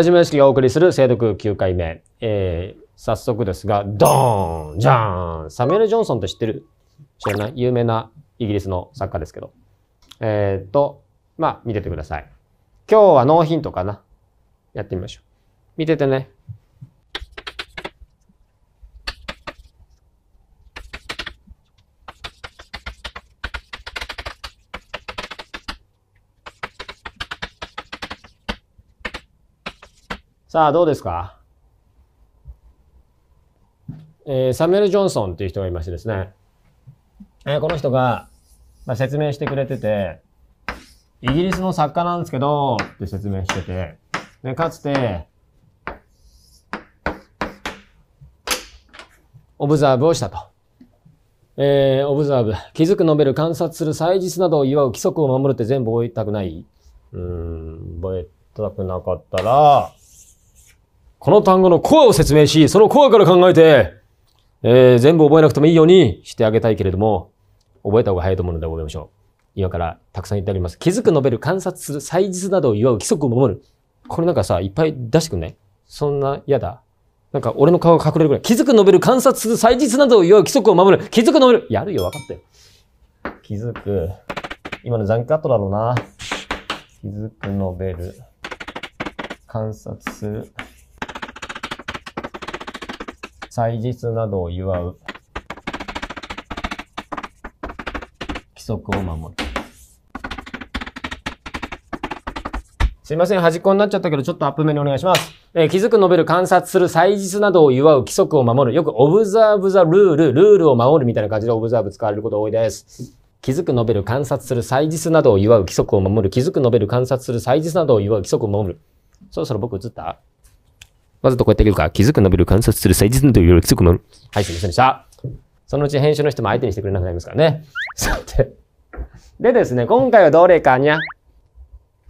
寺島由紀がお送りする聖読9回目。えー、早速ですが、ドーンじゃーんサミュエル・ジョンソンって知ってる知らない有名なイギリスの作家ですけど。えー、っと、まあ、見ててください。今日はノーヒントかな。やってみましょう。見ててね。さあ、どうですかえー、サムエル・ジョンソンっていう人がいましてですね、えー、この人が、まあ、説明してくれてて、イギリスの作家なんですけど、って説明してて、で、かつて、オブザーブをしたと。えー、オブザーブ。気づく、述べる、観察する、祭日などを祝う、規則を守るって全部覚えたくないうん、覚えたくなかったら、この単語のコアを説明し、そのコアから考えて、えー、全部覚えなくてもいいようにしてあげたいけれども、覚えた方が早いと思うので覚えましょう。今からたくさん言ってあります。気づく、述べる、観察する、祭日などを祝う、規則を守る。これなんかさ、いっぱい出してくんね。そんな嫌だ。なんか俺の顔が隠れるぐらい。気づく、述べる、観察する、祭日などを祝う、規則を守る。気づく、述べる。やるよ、分かったよ。気づく。今のジャンカットだろうな。気づく、述べる。観察する。祭日などを祝う規則を守る。すいません、端っこになっちゃったけど、ちょっとアップ目にお願いします。えー、気づく、述べる、観察する、祭日などを祝う、規則を守る。よく、オブザーブ・ザ・ルール、ルールを守るみたいな感じでオブザーブ使われること多いです。気づく、述べる、観察する、祭日などを祝う、規則を守る。気づく、述べる、観察する、祭日などを祝う、規則を守る。そろそろ僕映ったわざとこうやってやるか、気づく伸びる観察する、最実のというより強くなる。はい、すみませんでした。そのうち編集の人も相手にしてくれなくなりますからね。さて。でですね、今回はどれかにゃ。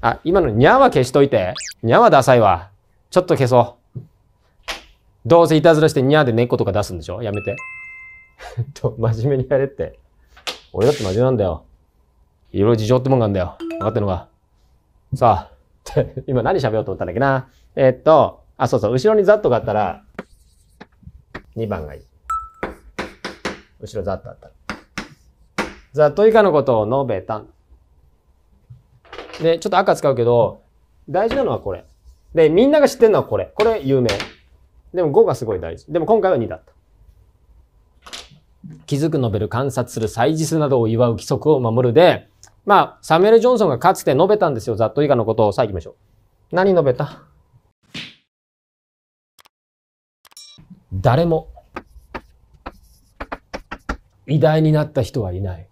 あ、今のにゃは消しといて。にゃはダサいわ。ちょっと消そう。どうせいたずらしてにゃで猫とか出すんでしょやめて。と、真面目にやれって。俺だって真面目なんだよ。いろいろ事情ってもんがあるんだよ。分かってんのか。さあ、今何喋ろうと思ったんだっけな。えー、っと、あ、そうそう、後ろにざっとがあったら、2番がいい。後ろざっとあったら。ざっと以下のことを述べた。で、ちょっと赤使うけど、大事なのはこれ。で、みんなが知ってるのはこれ。これ有名。でも5がすごい大事。でも今回は2だった。気づく、述べる、観察する、祭日数などを祝う規則を守るで、まあ、サメエル・ジョンソンがかつて述べたんですよ。ざっと以下のことを。さあ行きましょう。何述べた誰も偉大になった人はいない。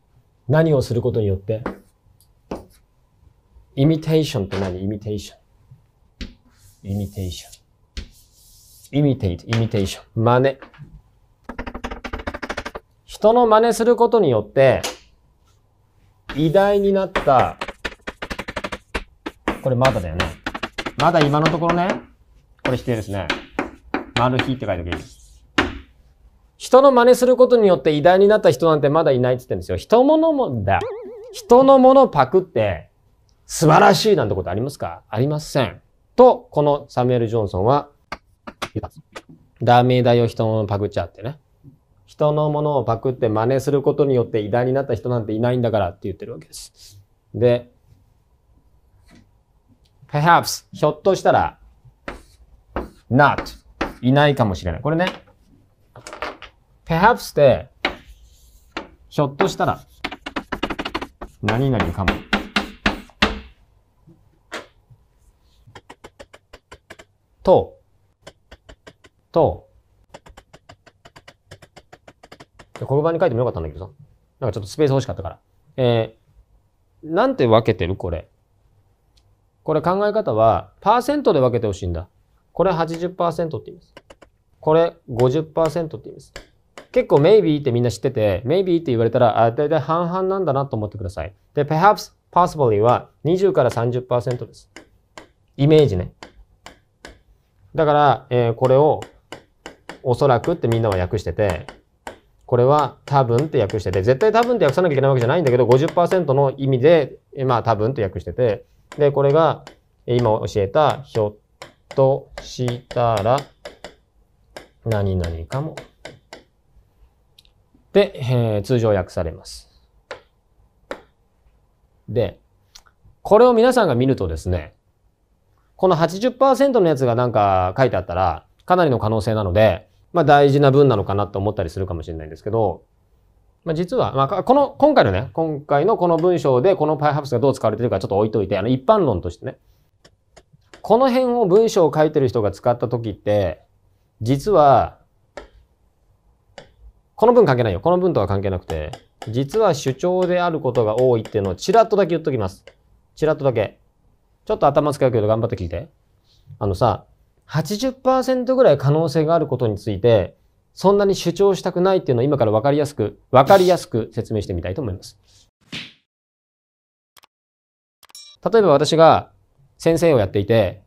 何をすることによってイミテーションって何イミテーション。イミテーション。イミテイト、イミテーション。真似。人の真似することによって、偉大になった、これまだだよね。まだ今のところね、これ否定ですね。マルって書いてお人の真似することによって偉大になった人なんてまだいないって言ってるんですよ。人物もだ。人のものパクって素晴らしいなんてことありますかありません。と、このサミュエル・ジョンソンはダメだよ、人のものパクっちゃってね。人のものをパクって真似することによって偉大になった人なんていないんだからって言ってるわけです。で、perhaps ひょっとしたら not いないかもしれない。これね、perhaps で、ひょっとしたら、何々かも。と、と、黒板に書いてもよかったんだけどさ。なんかちょっとスペース欲しかったから。えー、なんて分けてるこれ。これ考え方は、パーセントで分けてほしいんだ。これ80%って言います。これ50%って言います。結構 maybe ってみんな知ってて、maybe って言われたら、あ、だいたい半々なんだなと思ってください。で、perhaps possibly は20から30%です。イメージね。だから、えー、これをおそらくってみんなは訳してて、これは多分って訳してて、絶対多分って訳さなきゃいけないわけじゃないんだけど、50%の意味で、まあ多分って訳してて、で、これが今教えた表としたら、何々かも。で、えー、通常訳されます。で、これを皆さんが見るとですね、この80%のやつがなんか書いてあったら、かなりの可能性なので、まあ大事な文なのかなと思ったりするかもしれないんですけど、まあ実は、まあこの、今回のね、今回のこの文章でこの p y h プ b s がどう使われてるかちょっと置いといて、あの一般論としてね、この辺を文章を書いてる人が使った時って、実は、この文関係ないよ。この文とは関係なくて、実は主張であることが多いっていうのをちらっとだけ言っときます。ちらっとだけ。ちょっと頭使うけど頑張って聞いて。あのさ、80%ぐらい可能性があることについて、そんなに主張したくないっていうのを今から分かりやすく、分かりやすく説明してみたいと思います。例えば私が、先生をやっていて、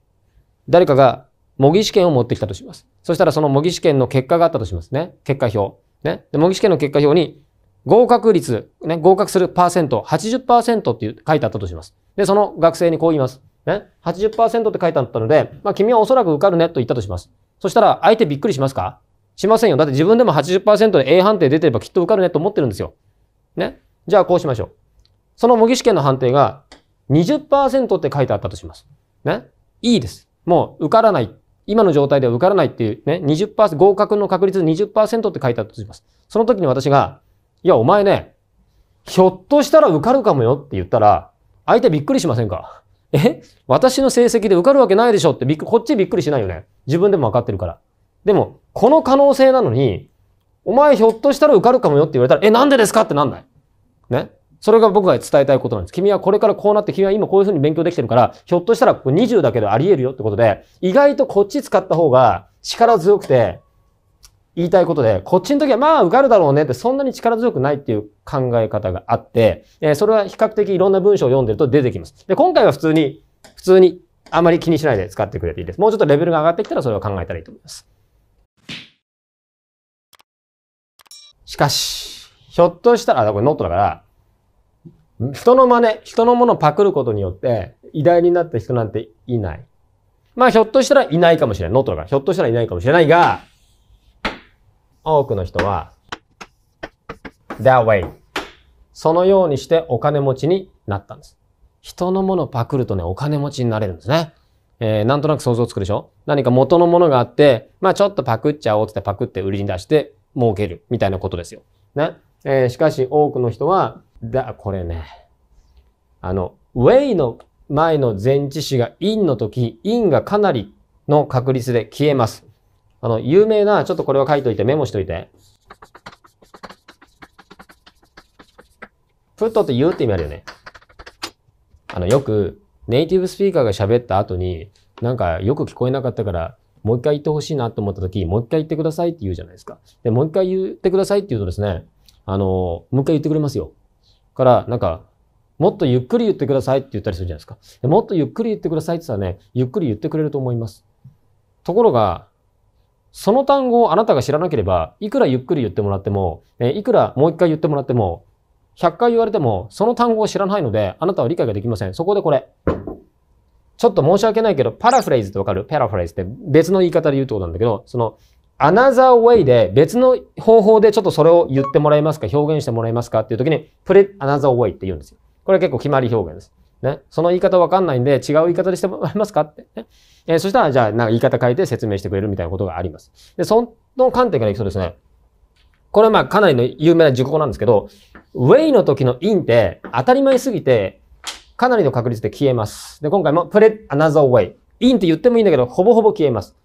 誰かが模擬試験を持ってきたとします。そしたらその模擬試験の結果があったとしますね。結果表。ね。で模擬試験の結果表に合格率、ね、合格するパーセント、80%っていう書いてあったとします。で、その学生にこう言います。ね。80%って書いてあったので、まあ君はおそらく受かるねと言ったとします。そしたら相手びっくりしますかしませんよ。だって自分でも80%で A 判定出てればきっと受かるねと思ってるんですよ。ね。じゃあこうしましょう。その模擬試験の判定が20%って書いてあったとします。ね。いいです。もう受からない。今の状態では受からないっていうね、20%、合格の確率20%って書いてあったとします。その時に私が、いや、お前ね、ひょっとしたら受かるかもよって言ったら、相手びっくりしませんかえ私の成績で受かるわけないでしょってびっくこっちびっくりしないよね。自分でもわかってるから。でも、この可能性なのに、お前ひょっとしたら受かるかもよって言われたら、え、なんでですかってなんないね。それが僕が伝えたいことなんです。君はこれからこうなって、君は今こういうふうに勉強できてるから、ひょっとしたらここ20だけどあり得るよってことで、意外とこっち使った方が力強くて、言いたいことで、こっちの時はまあ受かるだろうねってそんなに力強くないっていう考え方があって、えー、それは比較的いろんな文章を読んでると出てきます。で、今回は普通に、普通にあまり気にしないで使ってくれていいです。もうちょっとレベルが上がってきたらそれを考えたらいいと思います。しかし、ひょっとしたら、あ、これノットだから、人の真似、人のものをパクることによって、偉大になった人なんていない。まあ、ひょっとしたらいないかもしれない。ノートが。ひょっとしたらいないかもしれないが、多くの人は、that way。そのようにしてお金持ちになったんです。人のものをパクるとね、お金持ちになれるんですね。えー、なんとなく想像つくでしょ何か元のものがあって、まあちょっとパクっちゃおうってパクって売りに出して儲けるみたいなことですよ。ね。えー、しかし多くの人は、だ、これね。あの、ウェイの前の前置詞がインの時、インがかなりの確率で消えます。あの、有名な、ちょっとこれは書いといて、メモしといて。プットって言うって意味あるよね。あの、よく、ネイティブスピーカーが喋った後に、なんかよく聞こえなかったから、もう一回言ってほしいなと思った時、もう一回言ってくださいって言うじゃないですか。で、もう一回言ってくださいって言うとですね、あの、もう一回言ってくれますよ。から、なんか、もっとゆっくり言ってくださいって言ったりするじゃないですか。もっとゆっくり言ってくださいって言ったらね、ゆっくり言ってくれると思います。ところが、その単語をあなたが知らなければ、いくらゆっくり言ってもらっても、えいくらもう一回言ってもらっても、100回言われても、その単語を知らないので、あなたは理解ができません。そこでこれ。ちょっと申し訳ないけど、パラフレーズってわかるパラフレーズって別の言い方で言うってことなんだけど、その、アナザーウェイで別の方法でちょっとそれを言ってもらえますか、表現してもらえますかっていう時に、プレアナザーウェイって言うんですよ。これ結構決まり表現です。ね。その言い方わかんないんで、違う言い方でしてもらえますかって、ね。えー、そしたら、じゃあ、なんか言い方変えて説明してくれるみたいなことがあります。で、その観点からいくとですね、これはまあかなりの有名な熟語なんですけど、ウェイの時のインって当たり前すぎて、かなりの確率で消えます。で、今回もプレアナザーウェイ。インって言ってもいいんだけど、ほぼほぼ消えます。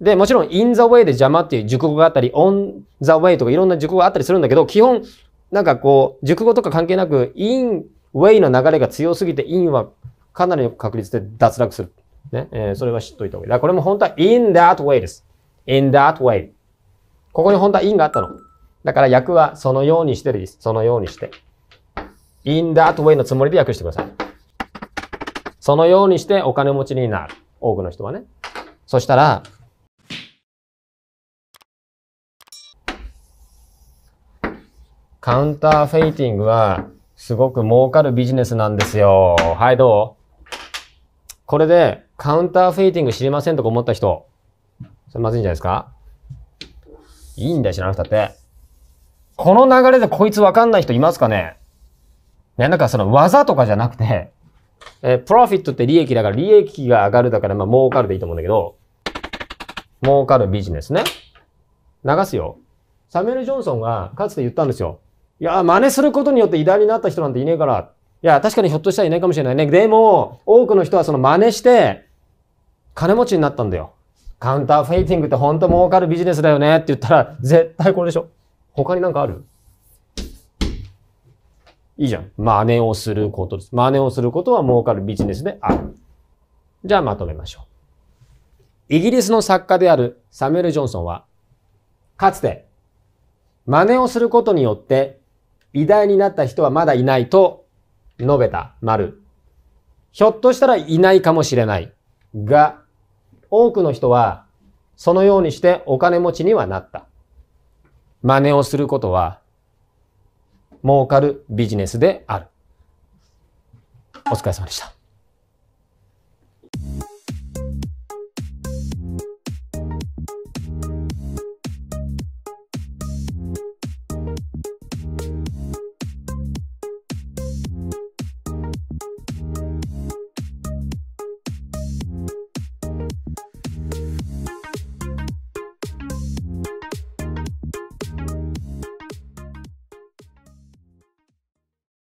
で、もちろん、in the way で邪魔っていう熟語があったり、on the way とかいろんな熟語があったりするんだけど、基本、なんかこう、熟語とか関係なく、in way の流れが強すぎて、in はかなりの確率で脱落する。ね、えー、それは知っといた方がいい。だからこれも本当は in that way です。in that way。ここに本当は in があったの。だから訳はそのようにしてるです。そのようにして。in that way のつもりで訳してください。そのようにしてお金持ちになる。多くの人はね。そしたら、カウンターフェイティングは、すごく儲かるビジネスなんですよ。はい、どうこれで、カウンターフェイティング知りませんとか思った人、それまずいんじゃないですかいいんだよ、知らなくたって。この流れでこいつわかんない人いますかねね、なんかその技とかじゃなくて、えー、プロフィットって利益だから、利益が上がるだから、まあ、儲かるでいいと思うんだけど、儲かるビジネスね。流すよ。サメエル・ジョンソンがかつて言ったんですよ。いや、真似することによって偉大になった人なんていねえから。いや、確かにひょっとしたらいないかもしれないね。でも、多くの人はその真似して、金持ちになったんだよ。カウンターフェイティングって本当儲かるビジネスだよねって言ったら、絶対これでしょ。他になんかあるいいじゃん。真似をすることです。真似をすることは儲かるビジネスである。じゃあまとめましょう。イギリスの作家であるサムエル・ジョンソンは、かつて、真似をすることによって偉大になった人はまだいないと述べた丸。ひょっとしたらいないかもしれないが、多くの人はそのようにしてお金持ちにはなった。真似をすることは儲かるビジネスである。お疲れ様でした。